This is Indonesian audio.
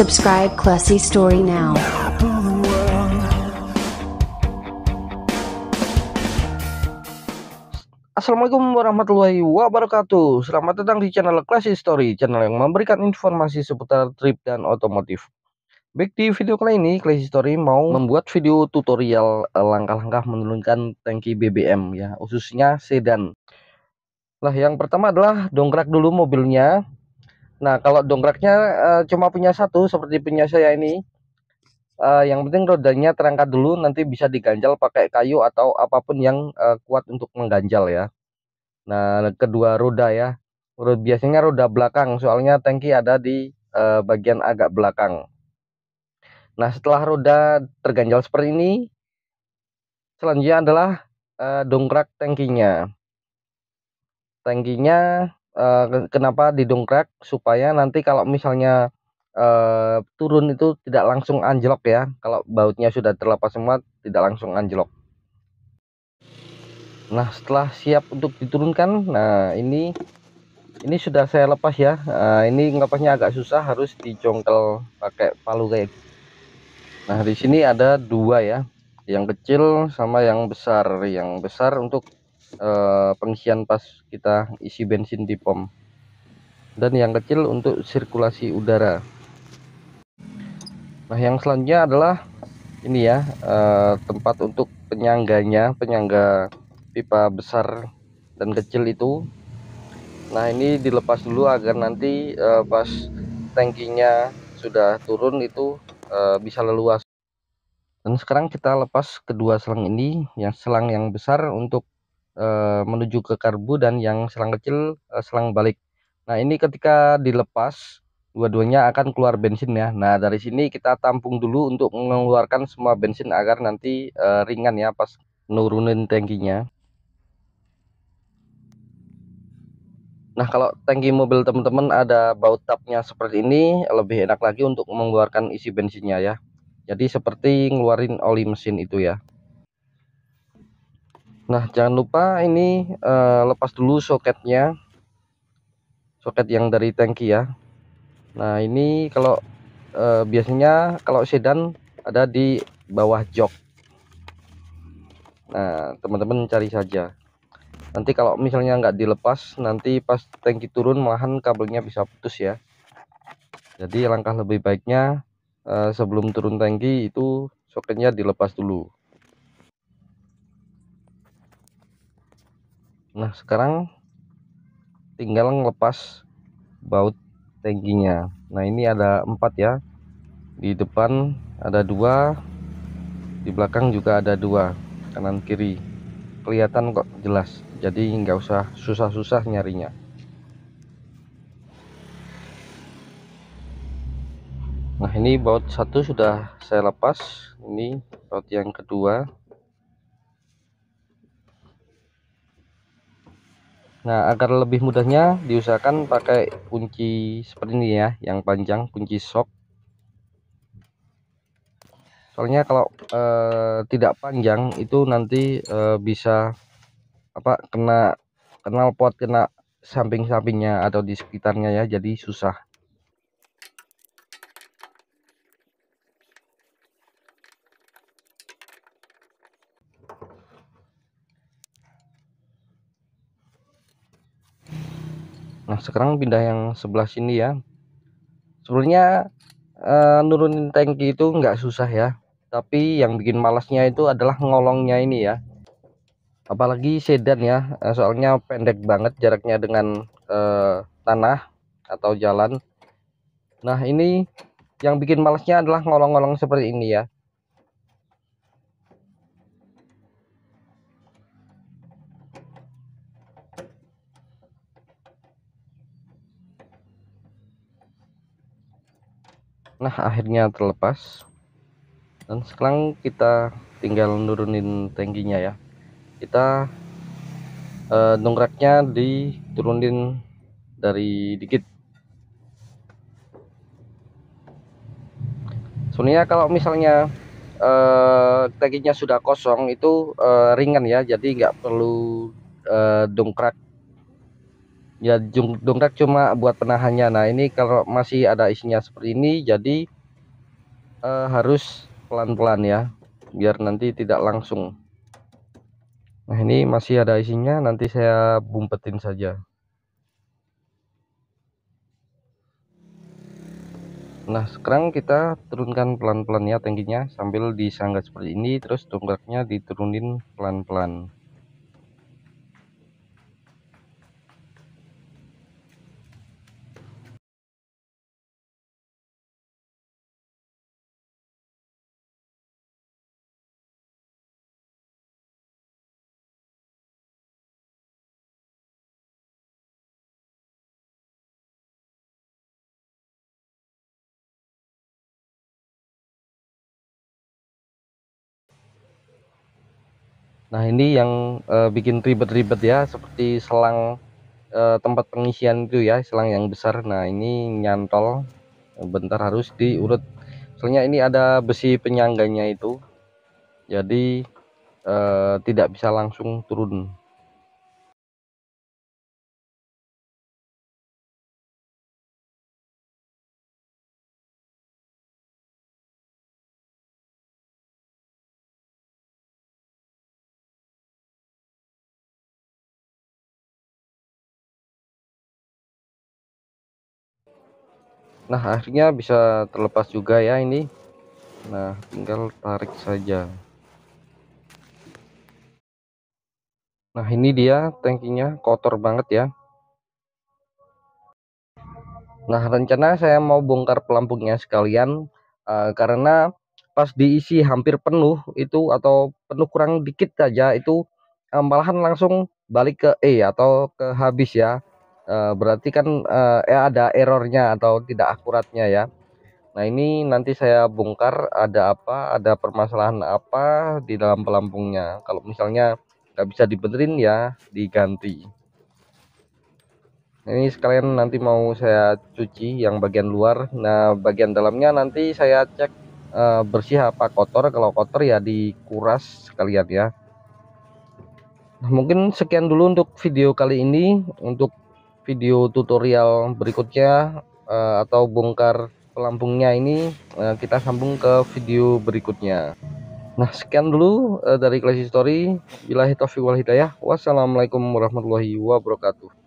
Subscribe Classy Story now. Assalamualaikum warahmatullahi wabarakatuh. Selamat datang di channel Classy Story, channel yang memberikan informasi seputar trip dan otomotif. Baik di video kali ini, Classy Story mau membuat video tutorial eh, langkah-langkah menurunkan tangki BBM ya, khususnya sedan. Lah yang pertama adalah dongkrak dulu mobilnya, Nah, kalau dongkraknya uh, cuma punya satu seperti punya saya ini. Uh, yang penting rodanya terangkat dulu nanti bisa diganjal pakai kayu atau apapun yang uh, kuat untuk mengganjal ya. Nah, kedua roda ya. Biasanya roda belakang soalnya tangki ada di uh, bagian agak belakang. Nah, setelah roda terganjal seperti ini selanjutnya adalah uh, dongkrak tangkinya. Tangkinya Eh, kenapa didongkrak supaya nanti kalau misalnya uh, turun itu tidak langsung anjlok ya kalau bautnya sudah terlepas semua tidak langsung anjlok nah setelah siap untuk diturunkan nah ini ini sudah saya lepas ya uh, ini ngelepasnya agak susah harus dicongkel pakai palu kayak gitu. nah di sini ada dua ya yang kecil sama yang besar yang besar untuk uh, pengisian pas kita isi bensin di pom dan yang kecil untuk sirkulasi udara nah yang selanjutnya adalah ini ya uh, tempat untuk penyangganya penyangga pipa besar dan kecil itu nah ini dilepas dulu agar nanti uh, pas tankinya sudah turun itu uh, bisa leluas dan sekarang kita lepas kedua selang ini yang selang yang besar untuk Eh, menuju ke karbu dan yang selang kecil eh, selang balik. Nah, ini ketika dilepas dua-duanya akan keluar bensin ya. Nah, dari sini kita tampung dulu untuk mengeluarkan semua bensin agar nanti uh, ringan ya pas nurunin tangkinya. Nah, kalau tangki mobil teman-teman ada baut tapnya seperti ini, lebih enak lagi untuk mengeluarkan isi bensinnya ya. Jadi seperti ngeluarin oli mesin itu ya. Nah, jangan lupa ini uh, lepas dulu soketnya. Soket yang dari tangki ya. Nah, ini kalau uh, biasanya kalau sedan ada di bawah jok. Nah, teman-teman cari saja. Nanti kalau misalnya nggak dilepas, nanti pas tangki turun malahan kabelnya bisa putus ya. Jadi langkah lebih baiknya uh, sebelum turun tangki itu soketnya dilepas dulu. nah sekarang tinggal ngelepas baut tangkinya nah ini ada empat ya di depan ada dua di belakang juga ada dua kanan kiri kelihatan kok jelas jadi nggak usah susah-susah nyarinya nah ini baut satu sudah saya lepas ini baut yang kedua Nah, agar lebih mudahnya diusahakan pakai kunci seperti ini ya, yang panjang, kunci sok. Soalnya kalau eh, tidak panjang itu nanti eh, bisa apa kena kenal pot kena samping-sampingnya atau di sekitarnya ya, jadi susah. Nah sekarang pindah yang sebelah sini ya. Sebenarnya uh, nurunin tangki itu nggak susah ya. Tapi yang bikin malasnya itu adalah ngolongnya ini ya. Apalagi sedan ya, eh, soalnya pendek banget jaraknya dengan uh, tanah atau jalan. Nah ini yang bikin malasnya adalah ngolong-ngolong seperti ini ya. Nah akhirnya terlepas dan sekarang kita tinggal nurunin tangkinya ya. Kita eh, dongkraknya diturunin dari dikit. Sebenarnya kalau misalnya eh, tangkinya sudah kosong itu eh, ringan ya, jadi nggak perlu eh, dongkrak ya dongkrak cuma buat penahannya nah ini kalau masih ada isinya seperti ini jadi uh, harus pelan-pelan ya biar nanti tidak langsung nah ini masih ada isinya nanti saya bumpetin saja nah sekarang kita turunkan pelan-pelan ya tangkinya sambil disangga seperti ini terus dongkraknya diturunin pelan-pelan Nah, ini yang uh, bikin ribet-ribet ya, seperti selang uh, tempat pengisian itu ya, selang yang besar. Nah, ini nyantol, bentar harus diurut. Soalnya ini ada besi penyangganya itu, jadi uh, tidak bisa langsung turun. nah akhirnya bisa terlepas juga ya ini nah tinggal tarik saja nah ini dia tankinya kotor banget ya nah rencana saya mau bongkar pelampungnya sekalian uh, karena pas diisi hampir penuh itu atau penuh kurang dikit saja itu eh, malahan langsung balik ke E atau ke habis ya uh, berarti kan uh, ya ada errornya atau tidak akuratnya ya Nah ini nanti saya bongkar ada apa, ada permasalahan apa di dalam pelampungnya. Kalau misalnya nggak bisa dibenerin ya diganti. Nah, ini sekalian nanti mau saya cuci yang bagian luar. Nah bagian dalamnya nanti saya cek e, bersih apa kotor. Kalau kotor ya dikuras sekalian ya. Nah, mungkin sekian dulu untuk video kali ini untuk video tutorial berikutnya uh, atau bongkar pelampungnya ini uh, kita sambung ke video berikutnya. Nah, sekian dulu uh, dari Classy Story. Bila hitafiq wal hidayah. Wassalamualaikum warahmatullahi wabarakatuh.